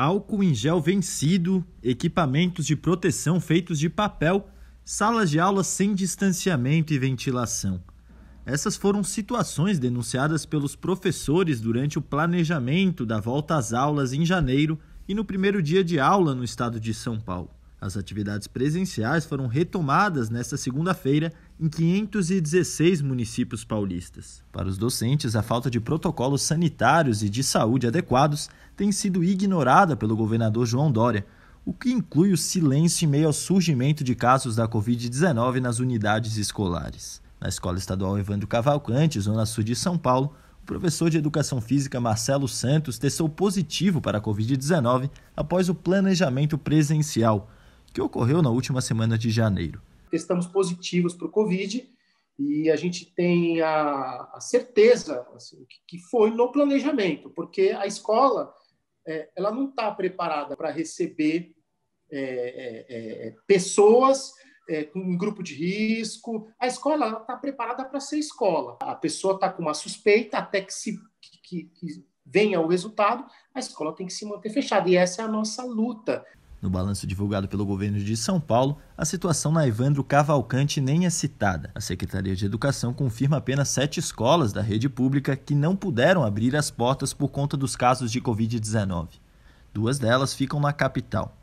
álcool em gel vencido, equipamentos de proteção feitos de papel, salas de aula sem distanciamento e ventilação. Essas foram situações denunciadas pelos professores durante o planejamento da volta às aulas em janeiro e no primeiro dia de aula no estado de São Paulo. As atividades presenciais foram retomadas nesta segunda-feira em 516 municípios paulistas. Para os docentes, a falta de protocolos sanitários e de saúde adequados tem sido ignorada pelo governador João Dória, o que inclui o silêncio em meio ao surgimento de casos da Covid-19 nas unidades escolares. Na Escola Estadual Evandro Cavalcante, zona sul de São Paulo, o professor de Educação Física Marcelo Santos testou positivo para a Covid-19 após o planejamento presencial que ocorreu na última semana de janeiro. Testamos positivos para o Covid e a gente tem a, a certeza assim, que, foi no planejamento, porque a escola é, ela não está preparada para receber é, é, é, pessoas é, com um grupo de risco. A escola está preparada para ser escola. A pessoa está com uma suspeita até que, se, que, que venha o resultado, a escola tem que se manter fechada. E essa é a nossa luta. No balanço divulgado pelo governo de São Paulo, a situação na Evandro Cavalcante nem é citada. A Secretaria de Educação confirma apenas sete escolas da rede pública que não puderam abrir as portas por conta dos casos de Covid-19. Duas delas ficam na capital.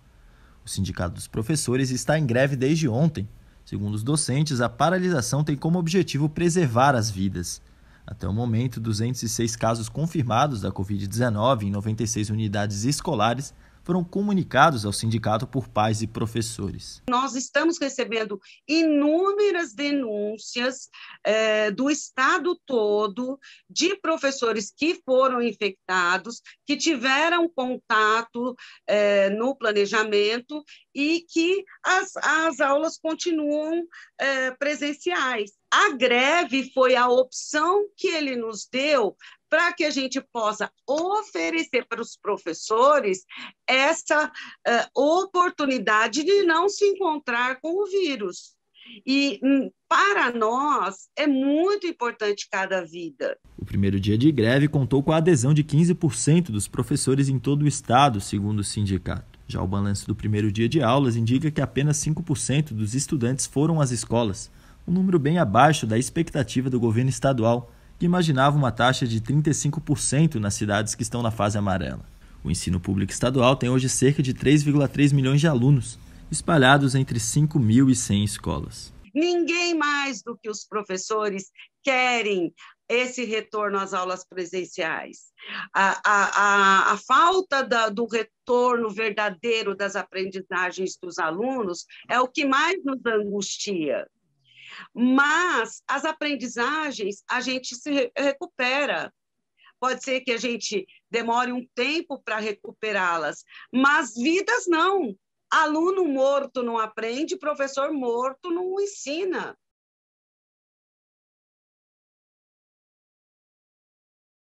O Sindicato dos Professores está em greve desde ontem. Segundo os docentes, a paralisação tem como objetivo preservar as vidas. Até o momento, 206 casos confirmados da Covid-19 em 96 unidades escolares foram comunicados ao sindicato por pais e professores. Nós estamos recebendo inúmeras denúncias eh, do estado todo de professores que foram infectados, que tiveram contato eh, no planejamento e que as, as aulas continuam eh, presenciais. A greve foi a opção que ele nos deu para que a gente possa oferecer para os professores essa uh, oportunidade de não se encontrar com o vírus. E hum, para nós é muito importante cada vida. O primeiro dia de greve contou com a adesão de 15% dos professores em todo o estado, segundo o sindicato. Já o balanço do primeiro dia de aulas indica que apenas 5% dos estudantes foram às escolas, um número bem abaixo da expectativa do governo estadual, que imaginava uma taxa de 35% nas cidades que estão na fase amarela. O ensino público estadual tem hoje cerca de 3,3 milhões de alunos, espalhados entre 5.100 escolas. Ninguém mais do que os professores querem esse retorno às aulas presenciais. A, a, a, a falta da, do retorno verdadeiro das aprendizagens dos alunos é o que mais nos angustia. Mas as aprendizagens a gente se recupera. Pode ser que a gente demore um tempo para recuperá-las, mas vidas não. Aluno morto não aprende, professor morto não ensina.